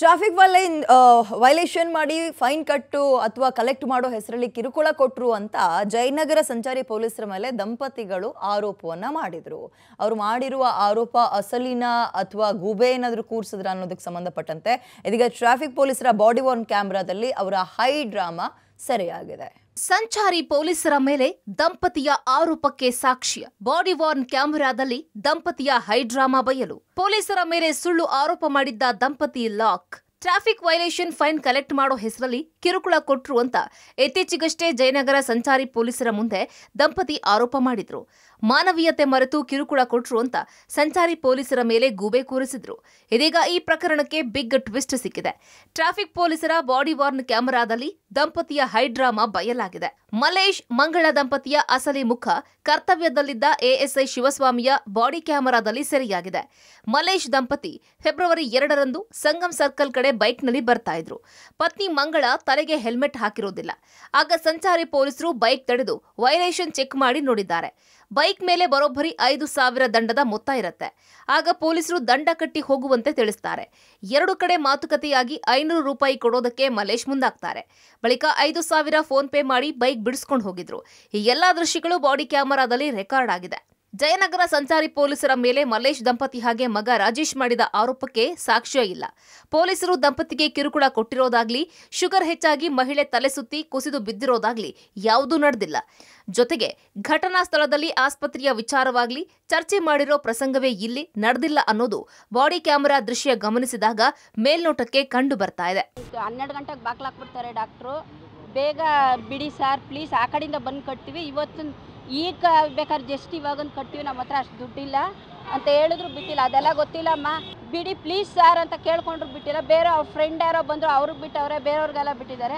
traffic ವೈಲೈನ್ violation ಮಾಡಿ fine ಕಟ್ಟು ಅಥವಾ ಕಲೆಕ್ಟ್ ಮಾಡೋ ಹೆಸರಲ್ಲಿ ಕಿರುಕುಳ ಕೊಟ್ಟರು ಅಂತ ಜಯನಗರ ಸಂಚಾರಿ ಪೊಲೀಸರ ಮೇಲೆ ದಂಪತಿಗಳು ಆರೋಪವನ್ನು ಮಾಡಿದರು ಅವರು ಮಾಡಿರುವ ಆರೋಪ ಅಸಲಿನ ಅಥವಾ ಗುಬೆ ಏನಾದರೂ ಕೂರಿಸಿದ್ರ ಅನ್ನೋದಕ್ಕೆ ಸಂಬಂಧಪಟ್ಟಂತೆ ಇದೀಗ ಟ್ರಾಫಿಕ್ ಪೊಲೀಸರ ಬಾಡಿ ವಾರ್ನ್ ಕ್ಯಾಮ್ರಾದಲ್ಲಿ ಅವರ ಹೈ ಡ್ರಾಮಾ ಸರಿಯಾಗಿದೆ ಸಂಚಾರಿ ಪೊಲೀಸರ ಮೇಲೆ ದಂಪತಿಯ ಆರೋಪಕ್ಕೆ ಸಾಕ್ಷ್ಯ ಬಾಡಿ ವಾರ್ನ್ ಕ್ಯಾಮೆರಾದಲ್ಲಿ ದಂಪತಿಯ ಹೈಡ್ರಾಮಾ ಬಯಲು ಪೊಲೀಸರ ಮೇಲೆ ಸುಳ್ಳು ಆರೋಪ ಮಾಡಿದ್ದ ದಂಪತಿ lock traffic violation fine collect ಮಾಡೋ ಹೆಸರಲ್ಲಿ ಕಿರುಕುಳ ಕೊಟ್ರು ಅಂತ ಇತ್ತೀಚೆಗಷ್ಟೇ ಜಯನಗರ ಸಂಚಾರಿ ಪೊಲೀಸರ ಮುಂದೆ ದಂಪತಿ ಆರೋಪ ಮಾಡಿದ್ರು ಮಾನವೀಯತೆ ಮರೆತು ಕಿರುಕುಳ ಕೊಟ್ರು ಅಂತ ಸಂಚಾರಿ ಪೊಲೀಸರ ಮೇಲೆ ಗೂಬೆ ಕೂರಿಸಿದ್ರು ಇದೀಗ ಈ ಪ್ರಕರಣಕ್ಕೆ ಬಿಗ್ ಟ್ವಿಸ್ಟ್ ಸಿಕ್ಕಿದೆ ಟ್ರಾಫಿಕ್ ಪೊಲೀಸರ ಬಾಡಿ ವಾರ್ನ್ ಕ್ಯಾಮೆರಾದಲ್ಲಿ ದಂಪತಿಯ ಹೈಡ್ರಾಮಾ ಬಯಲಾಗಿದೆ ಮಲೇಶ್ ಮಂಗಳ ದಂಪತಿಯ ಅಸಲಿ ಮುಖ ಕರ್ತವ್ಯದಲ್ಲಿದ್ದ ಎಎಸ್ಐ ಶಿವಸ್ವಾಮಿಯ ಬಾಡಿ ಕ್ಯಾಮೆರಾದಲ್ಲಿ ಸೆರೆಯಾಗಿದೆ ಮಲೇಶ್ ದಂಪತಿ ಫೆಬ್ರವರಿ ಎರಡರಂದು ಸಂಗಮ್ ಸರ್ಕಲ್ ಕಡೆ ಬೈಕ್ನಲ್ಲಿ ಬರ್ತಾ ಇದ್ರು ಪತ್ನಿ ಮಂಗಳ ತಲೆಗೆ ಹೆಲ್ಮೆಟ್ ಹಾಕಿರೋದಿಲ್ಲ ಆಗ ಸಂಚಾರಿ ಪೊಲೀಸರು ಬೈಕ್ ತಡೆದು ವೈಲೇಷನ್ ಚೆಕ್ ಮಾಡಿ ನೋಡಿದ್ದಾರೆ ಬೈಕ್ ಮೇಲೆ ಬರೋಬ್ಬರಿ ಐದು ಸಾವಿರ ದಂಡದ ಮೊತ್ತ ಇರುತ್ತೆ ಆಗ ಪೊಲೀಸರು ದಂಡ ಕಟ್ಟಿ ಹೋಗುವಂತೆ ತಿಳಿಸ್ತಾರೆ ಎರಡು ಕಡೆ ಮಾತುಕತೆಯಾಗಿ ಐನೂರು ರೂಪಾಯಿ ಕೊಡೋದಕ್ಕೆ ಮಲೇಶ್ ಮುಂದಾಗ್ತಾರೆ ಬಳಿಕ ಐದು ಸಾವಿರ ಫೋನ್ ಪೇ ಮಾಡಿ ಬೈಕ್ ಬಿಡಿಸ್ಕೊಂಡು ಹೋಗಿದ್ರು ಈ ಎಲ್ಲಾ ದೃಶ್ಯಗಳು ಬಾಡಿ ಕ್ಯಾಮೆರಾದಲ್ಲಿ ರೆಕಾರ್ಡ್ ಆಗಿದೆ ಜಯನಗರ ಸಂಚಾರಿ ಪೊಲೀಸರ ಮೇಲೆ ಮಲ್ಲೇಶ್ ದಂಪತಿ ಹಾಗೆ ಮಗ ರಾಜೇಶ್ ಮಾಡಿದ ಆರೋಪಕ್ಕೆ ಸಾಕ್ಷ್ಯ ಇಲ್ಲ ಪೊಲೀಸರು ದಂಪತಿಗೆ ಕಿರುಕುಳ ಕೊಟ್ಟಿರೋದಾಗ್ಲಿ ಶುಗರ್ ಹೆಚ್ಚಾಗಿ ಮಹಿಳೆ ತಲೆ ಸುತ್ತಿ ಕುಸಿದು ಬಿದ್ದಿರೋದಾಗ್ಲಿ ಯಾವುದೂ ನಡೆದಿಲ್ಲ ಜೊತೆಗೆ ಘಟನಾ ಸ್ಥಳದಲ್ಲಿ ಆಸ್ಪತ್ರೆಯ ವಿಚಾರವಾಗ್ಲಿ ಚರ್ಚೆ ಮಾಡಿರೋ ಪ್ರಸಂಗವೇ ಇಲ್ಲಿ ನಡೆದಿಲ್ಲ ಅನ್ನೋದು ಬಾಡಿ ಕ್ಯಾಮೆರಾ ದೃಶ್ಯ ಗಮನಿಸಿದಾಗ ಮೇಲ್ನೋಟಕ್ಕೆ ಕಂಡು ಬರ್ತಾ ಇದೆ ಹನ್ನೆರಡು ಗಂಟೆಗೆ ಬಾಕ್ಲಾಕ್ಬಿಡ್ತಾರೆ ಡಾಕ್ಟ್ರು ಬೇಗ ಬಿಡಿ ಸರ್ ಪ್ಲೀಸ್ ಆ ಕಡೆಯಿಂದ ಬಂದು ಕಟ್ತೀವಿ ಇವತ್ತು ಈಗ ಬೇಕಾದ್ರೆ ಜಸ್ಟ್ ಇವಾಗೊಂದು ಕಟ್ತೀವಿ ನಮ್ಮ ಹತ್ರ ಅಷ್ಟು ದುಡ್ಡಿಲ್ಲ ಅಂತ ಹೇಳಿದ್ರು ಬಿಟ್ಟಿಲ್ಲ ಅದೆಲ್ಲ ಗೊತ್ತಿಲ್ಲಮ್ಮ ಬಿಡಿ ಪ್ಲೀಸ್ ಸರ್ ಅಂತ ಕೇಳ್ಕೊಂಡ್ರು ಬಿಟ್ಟಿಲ್ಲ ಬೇರೆ ಅವ್ರ ಫ್ರೆಂಡ್ ಯಾರೋ ಬಂದರು ಅವ್ರಿಗೆ ಬಿಟ್ಟವ್ರೆ ಬೇರೆಯವ್ರಿಗೆಲ್ಲ ಬಿಟ್ಟಿದ್ದಾರೆ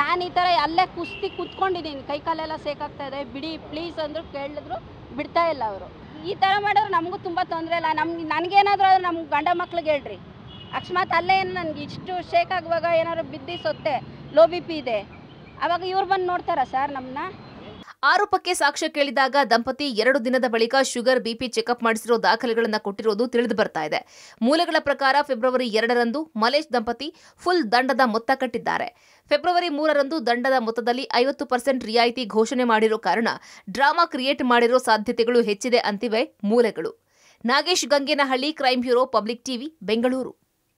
ನಾನು ಈ ಥರ ಅಲ್ಲೇ ಕುಸ್ತಿ ಕುತ್ಕೊಂಡಿದ್ದೀನಿ ಕೈ ಕಾಲೆಲ್ಲ ಸೇಕಾಗ್ತಾ ಇದೆ ಬಿಡಿ ಪ್ಲೀಸ್ ಅಂದರು ಕೇಳಿದ್ರು ಬಿಡ್ತಾ ಇಲ್ಲ ಅವರು ಈ ಥರ ಮಾಡೋರು ನಮಗೂ ತುಂಬ ತೊಂದರೆ ಇಲ್ಲ ನಮ್ಗೆ ನನಗೇನಾದರೂ ಆದ್ರೆ ನಮ್ಮ ಗಂಡ ಮಕ್ಳಿಗೆ ಹೇಳ್ರಿ ಅಕಸ್ಮಾತ್ ಅಲ್ಲೇ ಏನು ನನಗೆ ಇಷ್ಟು ಶೇಕ್ ಆಗುವಾಗ ಏನಾದ್ರು ಬಿದ್ದಿ ಸೊತ್ತೆ ಲೋ ಬಿ ಪಿ ಇದೆ ಆವಾಗ ಇವ್ರು ಬಂದು ನೋಡ್ತಾರಾ ಸರ್ ನಮ್ಮನ್ನ ಆರೋಪಕ್ಕೆ ಸಾಕ್ಷ್ಯ ಕೇಳಿದಾಗ ದಂಪತಿ ಎರಡು ದಿನದ ಬಳಿಕ ಶುಗರ್ ಬಿಪಿ ಚೆಕಪ್ ಮಾಡಿಸಿರೋ ದಾಖಲೆಗಳನ್ನು ಕೊಟ್ಟಿರೋದು ತಿಳಿದು ಬರ್ತಾ ಇದೆ ಮೂಲಗಳ ಪ್ರಕಾರ ಫೆಬ್ರವರಿ ಎರಡರಂದು ಮಲೇಶ್ ದಂಪತಿ ಫುಲ್ ದಂಡದ ಮೊತ್ತ ಕಟ್ಟಿದ್ದಾರೆ ಫೆಬ್ರವರಿ ಮೂರರಂದು ದಂಡದ ಮೊತ್ತದಲ್ಲಿ ಐವತ್ತು ಪರ್ಸೆಂಟ್ ರಿಯಾಯಿತಿ ಘೋಷಣೆ ಮಾಡಿರೋ ಕಾರಣ ಡ್ರಾಮಾ ಕ್ರಿಯೇಟ್ ಮಾಡಿರೋ ಸಾಧ್ಯತೆಗಳು ಹೆಚ್ಚಿದೆ ಅಂತಿವೆ ಮೂಲಗಳು Nagesh Gangenahalli crime bureau public TV Bengaluru